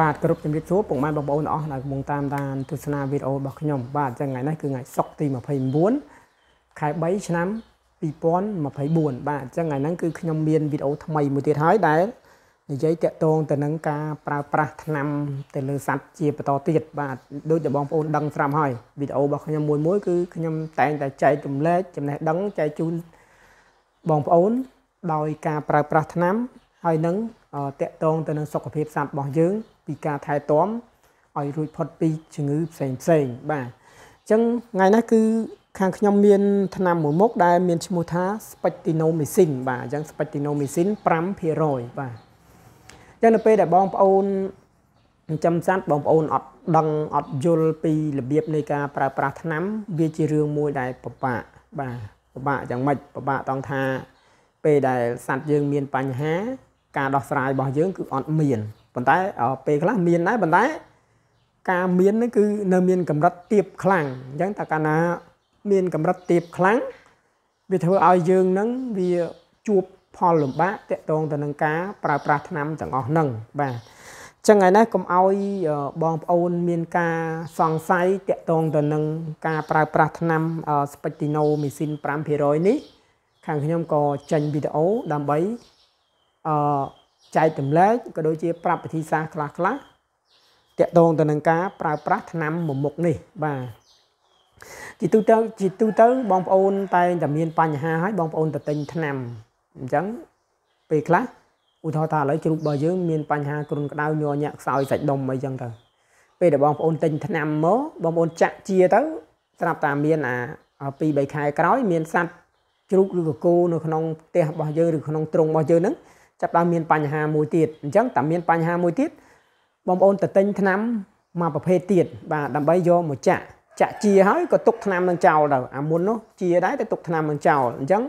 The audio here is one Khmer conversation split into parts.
បាទគ្រប់ជំរាបសួរពុកម៉ែបងប្អូនអស់ដែលកំពុងតាមដានទស្សនាវីដេអូរបស់ខ្ញុំបាទអញ្ចឹងថ្ងៃនេះគឺថ្ងៃសុក្រទី29ខែ3ឆ្នាំ2024បាទអញ្ចឹងថ្ងៃហ្នឹងគឺខ្ញុំមានវីដេអូ ថ្មីមួយទៀតហើយដែលនិយាយតាក់ទងទៅនឹងការប្រើប្រាស់ថ្នាំទៅលើសัตว์ជាបន្តទៀតបាទដូចដែលបងប្អូនដឹងស្រាប់ហើយវីដេអូរបស់ខ្ញុំមួយមួយគឺខ្ញុំតែងតែចែកចម្លែកចំណេះដឹងចែកជូនបងប្អូនដោយការប្រើប្រាស់ថ្នាំហើយនឹងតកតងទៅនឹងសុខភាពសត្វរបស់យើងពីការថែទាំឲ្យរួចផុតពីជំងឺផ្សេងផ្សេងបាទអញ្ចឹងថ្ងៃនេះគឺ ខាងខ្ញុំមានថ្នាំមួយមុខដែល មានឈ្មោះថា Spectinomycin បាទអញ្ចឹង Spectinomycin 5%បាទអញ្ចឹងនៅពេលដែលបងប្អូនចិញ្ចឹមសត្វបងប្អូនអត់ដឹងអត់យល់ពីរបៀបនៃការប្រើប្រាស់ថ្នាំវាជារឿងមួយដែលពិបាកបាទពិបាកយ៉ាងម៉េចពិបាកតង់ថា ពេលដែលសត្វយើងមានបញ្ហាការដោះស្រាយរបស់យើងគឺអត់មានប៉ុន្តែពេលខ្លះមានដែរប៉ុន្តែការមាននេះគឺនៅមានកម្រិតទាបខ្លាំងអញ្ចឹងតើកាលណាមានកម្រិតទាបខ្លាំងវាធ្វើឲ្យយើងនឹងវាជួបផលលំបាកតកតងទៅនឹងការប្រើប្រាស់ថ្នាំទាំងអស់ហ្នឹងបាទចឹងហើយណាកុំឲ្យបងប្អូនមានការសង្ស័យតកតងទៅនឹងការប្រើប្រាស់ថ្នាំស្ពេកទីណូមីស៊ីន5%នេះ ខាងខ្ញុំក៏ចេញវីដេអូដើម្បីអចែកចម្លែកក៏ដូចជាប្រាប់វិធីសាស្ត្រខ្លះខ្លះតកតងទៅនឹងការប្រើប្រាស់ថ្នាំមួយមុខនេះបាទជាទូទៅជាទូទៅ បងប្អូនតែងតែមានបញ្ហាហើយបងប្អូនទៅទិញថ្នាំអញ្ចឹងពេលខ្លះឧទាហរណ៍ថាឥឡូវជ្រូករបស់យើងមានបញ្ហាគ្រុនក្តៅញ័រញាក់ខ្សោយសាច់ដុំអីចឹងទៅពេលដែលបងប្អូនទិញថ្នាំមកបងប្អូនចាក់ជាទៅស្រាប់តែមានអា2 3ខែក្រោយមានសัตว์ជ្រូកឬកគោនៅក្នុងផ្ទះរបស់យើងឬក្នុងទ្រុងរបស់យើងហ្នឹងចាប់ដើមមានបញ្ហាមួយទៀតអញ្ចឹងតែមានបញ្ហាមួយទៀតបងប្អូនទៅទិញ ថ្នាំមួយប្រភេទទៀតបាទដើម្បីយកមកចាក់ចាក់ជាហើយក៏ទុកថ្នាំនឹងចោលទៅអាមុននោះជាដែរតែទុកថ្នាំនឹងចោលអញ្ចឹង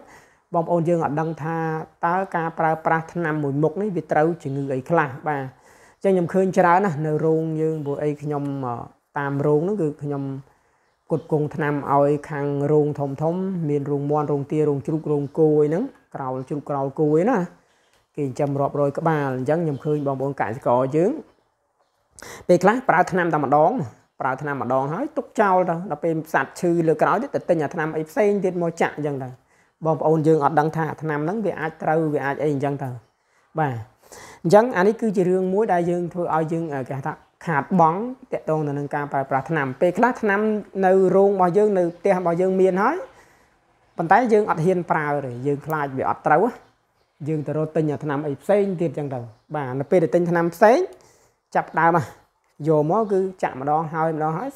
បងប្អូនយើងអត់ដឹង ថាតើការប្រើប្រាស់ថ្នាំមួយមុខនេះវាត្រូវជំងឺអីខ្លះបាទអញ្ចឹងខ្ញុំឃើញច្រើនណាស់នៅរោងយើងពួកអីខ្ញុំតាមរោងនោះគឺខ្ញុំគុតគងថ្នាំឲ្យខាងរោងធំធំមានរោងមន់រោងទារោងជ្រូករោងគោអីហ្នឹងក្រោលជ្រូកក្រោលគោអីណាគេចិញ្ចឹមរាប់រយក្បាលអញ្ចឹងខ្ញុំឃើញបងប្អូនកសិករយើងពេលខ្លះប្រើថ្នាំតែម្ដងប្រើថ្នាំម្ដងហើយទុកចោលទៅដល់ពេលសัตว์ឈឺលើក្រោយទៅទិញអាថ្នាំអីផ្សេងទៀតមកចាក់អញ្ចឹងទៅបងប្អូនយើងអត់ដឹងថាថ្នាំហ្នឹងវាអាចត្រូវវាអាចអីអញ្ចឹងទៅបាទអញ្ចឹងអានេះគឺជារឿងមួយដែលយើងធ្វើឲ្យយើងគេថាខាតបង់តកតងទៅនឹងការប្រើប្រាស់ថ្នាំពេលខ្លះថ្នាំនៅរោងរបស់យើងនៅផ្ទះរបស់យើងមានហើយប៉ុន្តែយើងអត់ហ៊ានប្រើទេយើងខ្លាចវាអត់ត្រូវហ្នឹងយើងទៅរត់ទិញអាថ្នាំអីផ្សេងទៀតចឹងទៅបាទនៅពេលដែលទិញថ្នាំផ្សេងចាប់ដើមយកមកគឺចាក់ម្ដងហើយម្ដងហើយ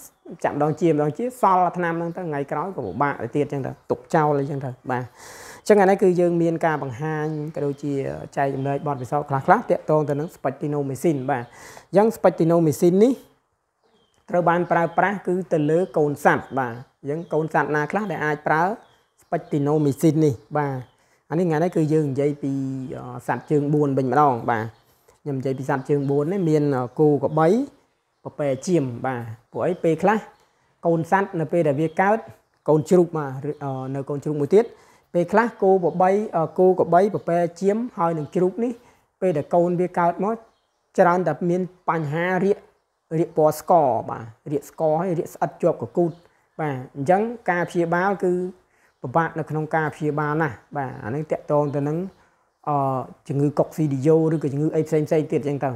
ចាក់ម្ដងជាម្ដងជាសល់ថ្នាំហ្នឹងទៅថ្ងៃក្រោយក៏ពិបាកទៅទៀតចឹងទៅទុកចោលអីចឹងទៅបាទអញ្ចឹងអានេះគឺយើងមានការបង្ហាញក៏ដូចជាចែកចំណែកបទពិសោធន៍ខ្លះខ្លះតាក់ទងទៅនឹង Spatino machine បាទអញ្ចឹង Spatino machine នេះត្រូវបានប្រើប្រាស់គឺទៅលើកូនសัตว์បាទអញ្ចឹងកូនសัตว์ណាខ្លះដែលអាចប្រើ Spatino machine នេះបាទអានេះថ្ងៃនេះគឺយើងនិយាយពីសត្វជើង4វិញម្ដងបាទខ្ញុំនិយាយពីសត្វជើង4នេះមានគោក្របីពពែជៀមបាទពួកអីពេលខ្លះកូនសត្វនៅពេលដែលវាកើតកូនជ្រូកបាទនៅកូនជ្រូកមួយទៀតពេលខ្លះគោបបីគោក្របីពពែជៀមហើយនឹងជ្រូកនេះពេលដែលកូនវាកើតមកច្រើនតែមានបញ្ហារាករាកពណ៌ស្ករបាទរាកស្ករហើយរាកស្អិតជាប់កកូតបាទអញ្ចឹងការព្យាបាលគឺពិបាកនៅក្នុងការព្យាបាលណាស់បាទអានឹងតកតងទៅនឹងអជំងឺកុកស៊ីឌីយ៉ូឬក៏ជំងឺអីផ្សេងផ្សេងទៀតអញ្ចឹង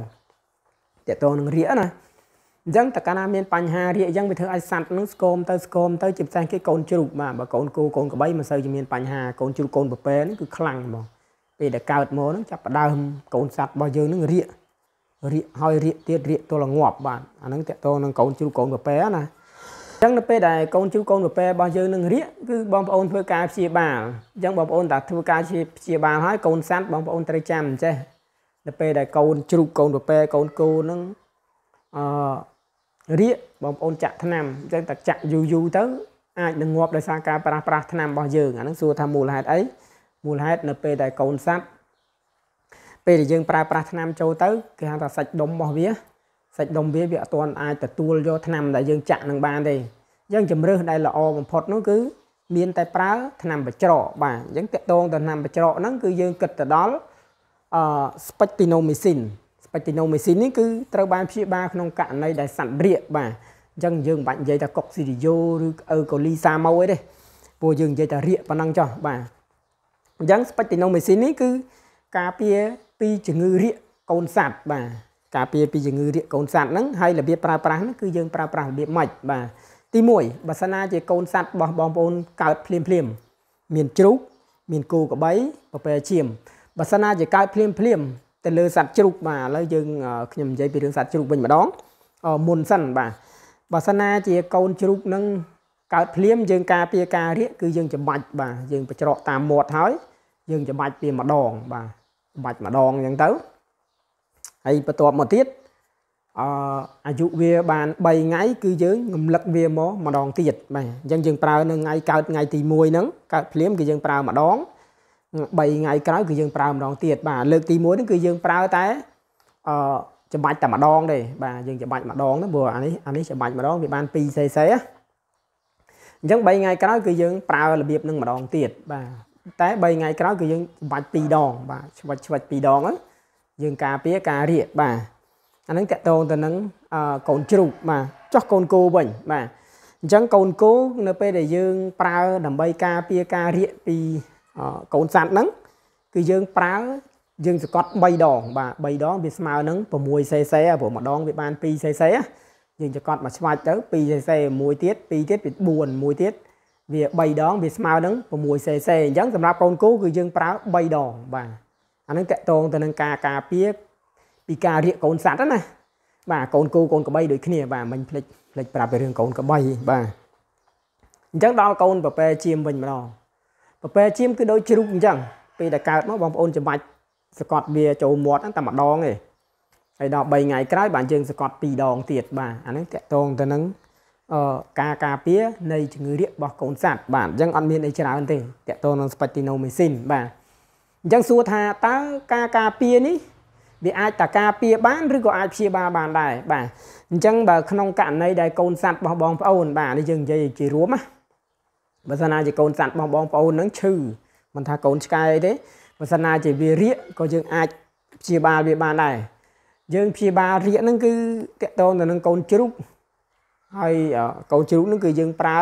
ទៅតកតងនឹងរាកណាអញ្ចឹងតើកាលណាមានបញ្ហារាកអញ្ចឹងវាធ្វើឲ្យសัตว์នឹងស្គមទៅស្គមទៅជាផ្សេងគេកូនជ្រូកបាទបើកូនគោកូនក្របីមិនសូវជាមានបញ្ហាកូនជ្រូកកូនប្រពែហ្នឹងគឺខ្លាំងហ្មងពេលដែលកើតមកហ្នឹងចាប់ផ្ដើមកូនសัตว์របស់យើងហ្នឹងរាករាកហើយរាកទៀតរាកទល់ងាប់ បាទអាហ្នឹងតកតងនឹងកូនជ្រូកកូនប្រពែណាអញ្ចឹងនៅពេលដែលកូនជូកូនប្រពែរបស់យើងនឹងរៀកគឺបងប្អូនធ្វើការព្យាបាលអញ្ចឹងបងប្អូនតាធ្វើការព្យាបាលហើយកូនសัตว์បងប្អូនត្រូវចាំអញ្ចេះនៅពេលដែលកូនជ្រូកកូនប្រពែកូនគោនឹងអឺរៀកបងប្អូនចាក់ថ្នាំអញ្ចឹងតែចាក់យូរយូរទៅ អាចនឹងងាប់ដោយសារការប្រាស់ប្រាស់ថ្នាំរបស់យើងអាហ្នឹងសួរថាមូលហេតុអីមូលហេតុនៅពេលដែលកូនសัตว์ពេលដែលយើងប្រើប្រាស់ថ្នាំចូលទៅគេហៅថាសាច់ដុំរបស់វាសាច់ដុំវាវាអត់ទាន់អាចទទួលយកថ្នាំដែលយើងចាក់នឹងបានទេអញ្ចឹងជំរើសដែលល្អបំផុតនោះគឺមានតែប្រើ ថ្នាំបច្រកបាទអញ្ចឹងតកតងទៅថ្នាំបច្រកហ្នឹងគឺយើងគិតទៅដល់អឺស្ពេចទីណូមីស៊ីនស្ពេចទីណូមីស៊ីននេះគឺត្រូវបានព្យាបាលក្នុងករណីដែលសัตว์ព្រាកបាទអញ្ចឹងយើងមិនបាច់និយាយថាកុកស៊ីរីយ៉ូឬអើកូលីសាម៉ូអីទេព្រោះយើងនិយាយថារាកប៉ុណ្ណឹងចុះបាទអញ្ចឹងស្ពេចទីណូមីស៊ីននេះគឺការពារពីជំងឺរាកកូនសัตว์បាទការពារពីជំងឺរាគកូនសត្វហ្នឹងហើយរបៀបប្រើប្រាស់ហ្នឹងគឺយើងប្រើប្រាស់របៀបម៉េចបាទទី1បើសិនណាជាកូនសត្វរបស់បងប្អូនកើតភ្លាមភ្លាម មានជ្រូក មានគោក្របីប្រពែឈាមបើសិនណាជាកើតភ្លាមភ្លាម ទៅលើសត្វជ្រូកបាទឥឡូវយើងខ្ញុំនិយាយពីរឿងសត្វជ្រូកវិញម្ដងមុនសិនបាទបើសិនណាជាកូនជ្រូកនឹងកើតភ្លាមយើងការពារការរាក គឺយើងចំបាច់បាទយើងបច្រកតាមមាត់ហើយយើងចំបាច់ពីម្ដង បាទបាច់ម្ដងអញ្ចឹងទៅហើយបន្ទាប់មកទៀតអអាយុវាបាន3ថ្ងៃគឺយើងរំលឹកវាមកម្ដងទៀតបាទអញ្ចឹងយើងប្រើនៅថ្ងៃកើតថ្ងៃទី1ហ្នឹងកើតភ្លាមគឺយើងប្រើម្ដង3ថ្ងៃក្រោយគឺយើងប្រើម្ដងទៀតបាទលើកទី1ហ្នឹងគឺយើងប្រើតែអចំបាច់តែម្ដងទេបាទយើងចំបាច់ម្ដងហ្នឹងព្រោះអានេះអានេះចំបាច់ម្ដងវាបាន2សេសេអញ្ចឹង3ថ្ងៃក្រោយគឺយើងប្រើរបៀបនឹងម្ដងទៀតបាទតែ3ថ្ងៃក្រោយគឺយើងចំបាច់2ដងបាទឆ្វិចឆ្វិច2ដងហ្នឹងយើងការពារការរៀកបាទអាហ្នឹងតកតងទៅនឹងកូនជ្រូកបាទចោះកូនគោវិញបាទអញ្ចឹងកូនគោនៅពេលដែលយើងប្រើដើម្បីការពារការរៀកពីកូនសត្វហ្នឹងគឺយើងប្រើយើងសកត់3ដងបាទ3ដងវាស្មើនឹង 6cc ព្រោះម្ដងវាបាន 2cc យើងសកត់មកឆ្វាច់ទៅ 2cc មួយទៀត2ទៀតវា4មួយទៀតវា3ដងវាស្មើនឹង 6cc អញ្ចឹងសម្រាប់កូនគោគឺយើងប្រើ3ដងបាទអានឹងតកតងទៅនឹងការការពារពីការរៀកកូនសัตว์ណាបាទកូនគោកូនក្របីដូចគ្នាបាទមិញភ្លេចភ្លេចប្រាប់ពីរឿងកូនក្របីបាទអញ្ចឹងដល់កូនប្រពែជៀមវិញម្ដងប្រពែជៀមគឺដូចជ្រូកអញ្ចឹងពេលដែលកើតមកបងប្អូនចាំបាច់សកត់វាចូលមាត់តែម្ដងទេហើយដល់3ថ្ងៃក្រោយបានយើងសកត់2ដងទៀតបាទអាហ្នឹងតកតងទៅនឹងអឺការការពារនៃជំងឺរាករបស់កូនសត្វបាទអញ្ចឹងអត់មានអីច្រើនទេតកតងនឹងស្ប៉ាទីណូមីស៊ីនបាទអញ្ចឹងសួរថាតើការការពារនេះវាអាចតើការពារបានឬក៏អាចព្យាបាលបានដែរបាទអញ្ចឹងបើ ក្នុងករណីដែលកូនសัตว์របស់បងប្អូន បាទនេះយើងនិយាយជារួមណាបើសិនណាជាកូនសัตว์របស់បងប្អូននឹងឈឺមិនថាកូនឆ្កែទេបើសិនណាជាវារៀកក៏យើងអាចព្យាបាលវាបានដែរយើងព្យាបាលរៀកហ្នឹងគឺតកតងទៅនឹងកូនជ្រូកហើយកូនជ្រូកហ្នឹងគឺយើងប្រើ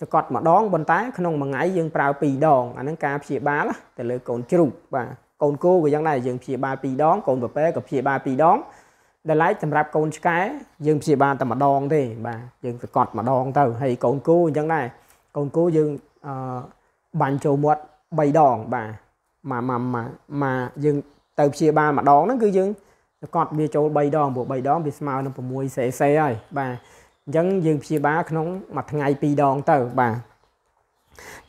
សកត់ម្ដងប៉ុន្តែក្នុងមួយថ្ងៃយើងប្រើ2ដងអាហ្នឹងការព្យាបាលទៅលើកូនជ្រូកបាទកូនគោក៏យ៉ាងដែរយើងព្យាបាល2ដងកូនប្រពែក៏ព្យាបាល2ដងដែលឡែកសម្រាប់កូនឆ្កែយើងព្យាបាលតែម្ដងទេបាទយើងសកត់ម្ដងទៅហើយកូនគោអញ្ចឹងដែរកូនគោយើងអឺបាញ់ចូលមាត់3ដងបាទមកមកមកយើងទៅព្យាបាលម្ដងហ្នឹងគឺយើងសកត់វាចូល3ដងព្រោះ3ដងវាស្មើនឹង6សេសេហើយបាទអញ្ចឹងយើងព្យាបាលក្នុងមួយថ្ងៃពីរដងទៅបា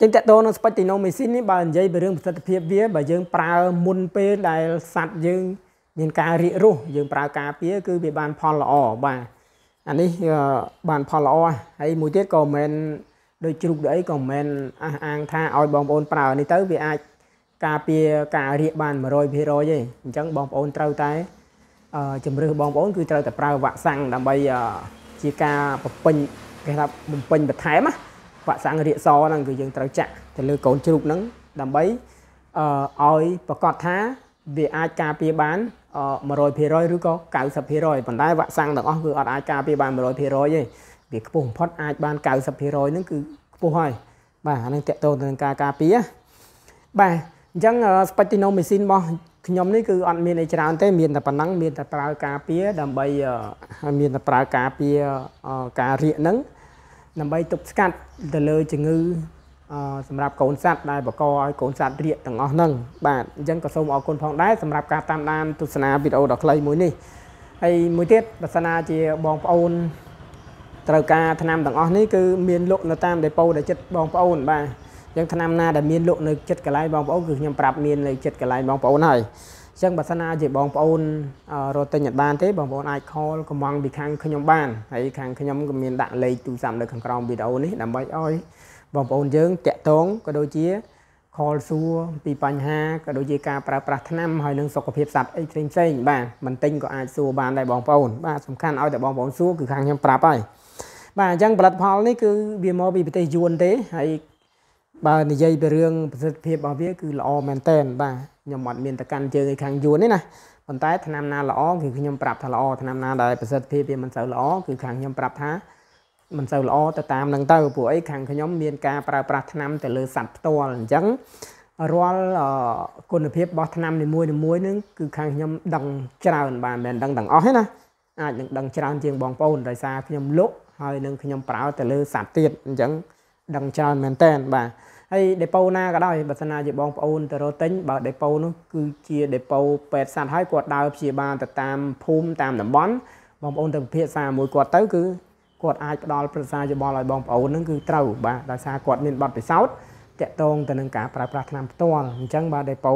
ទចឹងតកតនឹងស្ពេចទីណូមេស៊ីននេះបើនិយាយពីរឿងប្រសិទ្ធភាពវាបើយើងប្រើមុនពេលដែលសัตว์យើង មានការរៀបរស់យើងប្រើការពារគឺវាបានផលល្អបាទអានេះបានផលល្អហើយមួយទៀតក៏មិនដូចជ្រូកដូចអីក៏មិនអះអាងថាឲ្យបងប្អូនប្រើនេះទៅ វាអាចការពារការរៀបបាន100%ទេអញ្ចឹងបងប្អូនត្រូវតែជំរឿសបងប្អូនគឺត្រូវតែប្រើវ៉ាក់សាំងដើម្បីជាការបំពេញគេថាបំពេញបន្ថែមណាបាក់សាំងរៀកសហ្នឹងគឺយើងត្រូវចាក់ទៅលើកូនជ្រូកហ្នឹងដើម្បីអឺឲ្យប្រកាសថាវាអាចការពារបាន100%ឬក៏90%ប៉ុន្តែវ៉ាក់សាំងទាំងអស់គឺអត់អាចការពារបាន100%ទេវាខ្ពស់បំផុតអាចបាន90%ហ្នឹងគឺខ្ពស់ហើយបាទអានឹងតកតទៅនឹងការការពារបាទអញ្ចឹងស្ប៉ិចទីណូមេស៊ីនរបស់ខ្ញុំនេះគឺអត់មានអីច្រើនទេមានតែប៉ុណ្ណឹងមានតែប្រើការពារដើម្បីមានតែប្រើការពារការរៀកហ្នឹងដើម្បីទប់ស្កាត់ទៅលើជំងឺសម្រាប់កូនសត្វដែលបកឲ្យកូនសត្វរៀកទាំងអស់ហ្នឹងបាទអញ្ចឹងក៏សូមអរគុណផងដែរសម្រាប់ការតាមដានទស្សនាវីដេអូដ៏ខ្លីមួយនេះហើយមួយទៀតបើសិនណាជាបងប្អូនត្រូវការថ្នាំទាំងអស់នេះគឺមានលក់នៅតាមដេប៉ូដែលចិត្តបងប្អូនបាទចឹងឆ្នាំណាដែលមានលក់នៅចិត្តកន្លែងបងប្អូនគឺខ្ញុំប្រាប់មាននៅចិត្តកន្លែងបងប្អូនហើយចឹងបើសិនណាជាបងប្អូនរត់ទិញអត់បានទេបងប្អូនអាច call កំងពីខាងខ្ញុំបានហើយខាងខ្ញុំក៏មានដាក់លេខទូរស័ព្ទនៅខាងក្រោមវីដេអូនេះដើម្បីឲ្យបងប្អូនយើងតាក់ទងក៏ដូចជា call សួរពីបញ្ហាក៏ដូចជាការប្រើប្រាស់ថ្នាំហើយនឹងសុខភាពសត្វអីផ្សេងៗបាទមិនទិញក៏អាចសួរបានដែរបងប្អូនបាទសំខាន់ឲ្យតែបងប្អូនសួរគឺខាងខ្ញុំប្រាប់ហើយបាទអញ្ចឹងផលិតផលនេះគឺវាមកពីប្រទេសយួនទេហើយបើនិយាយពីរឿងប្រសិទ្ធភាពរបស់វា គឺល្អមែនតែនបាទខ្ញុំអត់មានតកាន់ជើងឯខាងយួនទេណាប៉ុន្តែឆ្នាំណាល្អគឺខ្ញុំប្រាប់ថាល្អឆ្នាំណាដែលប្រសិទ្ធភាពវាមិនសូវល្អគឺខាងខ្ញុំប្រាប់ថាមិនសូវល្អទៅតាមនឹងទៅព្រោះអីខាងខ្ញុំមានការប្រើប្រាស់ឆ្នាំ ទៅលើសัตว์ផ្ទាល់អញ្ចឹងរាល់គុណភាពរបស់ឆ្នាំនីមួយៗហ្នឹងគឺខាងខ្ញុំដឹងច្រើនបាទមិនមែនដឹងទាំងអស់ទេណាអាចនឹងដឹងច្រើនជាងបងប្អូនដោយសារខ្ញុំលុកហើយនឹងខ្ញុំប្រើទៅលើសัตว์ទៀតអញ្ចឹងដឹងច្រើនមែនតើបាទហើយដេប៉ូណាក៏ដោយបើសិនណាជាបងប្អូនទៅរកទិញបើដេប៉ូនោះគឺជាដេប៉ូពេទ្យសត្វហើយគាត់ដើរព្យាបាលទៅតាមភូមិតាមតំបន់ បងប្អូនទៅពិភាក្សាមួយគាត់ទៅគឺគាត់អាចផ្ដល់ប្រឹក្សាយោបល់ឲ្យបងប្អូននឹងគឺត្រូវបាទដោយសារគាត់មានបទពិសោធន៍តាក់ទងទៅនឹងការប្រើប្រាស់ថ្នាំផ្ទាល់អញ្ចឹងបាទដេប៉ូ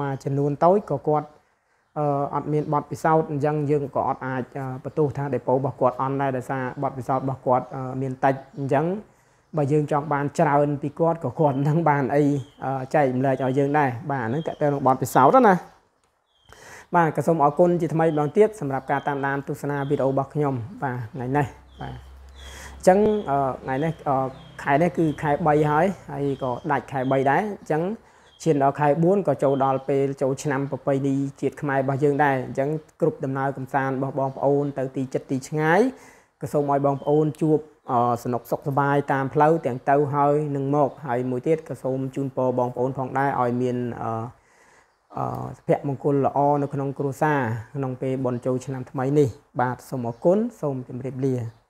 មួយចំនួនតូចក៏គាត់អឺអត់មានបទពិសោធន៍អញ្ចឹងយើងក៏អត់អាចបន្ទោសថាដេប៉ូរបស់គាត់អន់ដែរដោយសារបទពិសោធន៍របស់គាត់មានតិចអញ្ចឹងបើយើងចង់បានច្រើនពីគាត់ក៏គាត់នឹងបានអីចែកម្លែកឲ្យយើងដែរបាទហ្នឹងតើតើនឹងបទពិសោធន៍ណាបាទក៏សូមអរគុណជាថ្មីម្ដងទៀតសម្រាប់ការតាមដានទស្សនាវីដេអូរបស់ខ្ញុំបាទថ្ងៃនេះបាទអញ្ចឹងថ្ងៃនេះខែនេះគឺខែ3ហើយហើយក៏ដាច់ខែ3ដែរអញ្ចឹងឈានដល់ខែ4ក៏ចូលដល់ពេលចូលឆ្នាំប្រពៃណីជាតិខ្មែររបស់យើងដែរអញ្ចឹងគ្រប់ដំណើរកំសាន្តរបស់បងប្អូន ទៅទីចិត្តទីឆ្ងាយក៏សូមឲ្យបងប្អូនជួបสนุกសុខសบายតាមផ្លូវទាំងទៅហើយនឹងមកហើយមួយទៀតក៏សូមជូនពរបងប្អូនផងដែរឲ្យមានអឺសុភមង្គលល្អនៅក្នុងគ្រួសារក្នុងពេលបុណ្យចូលឆ្នាំថ្មីនេះបាទសូមអរគុណសូមជម្រាបលា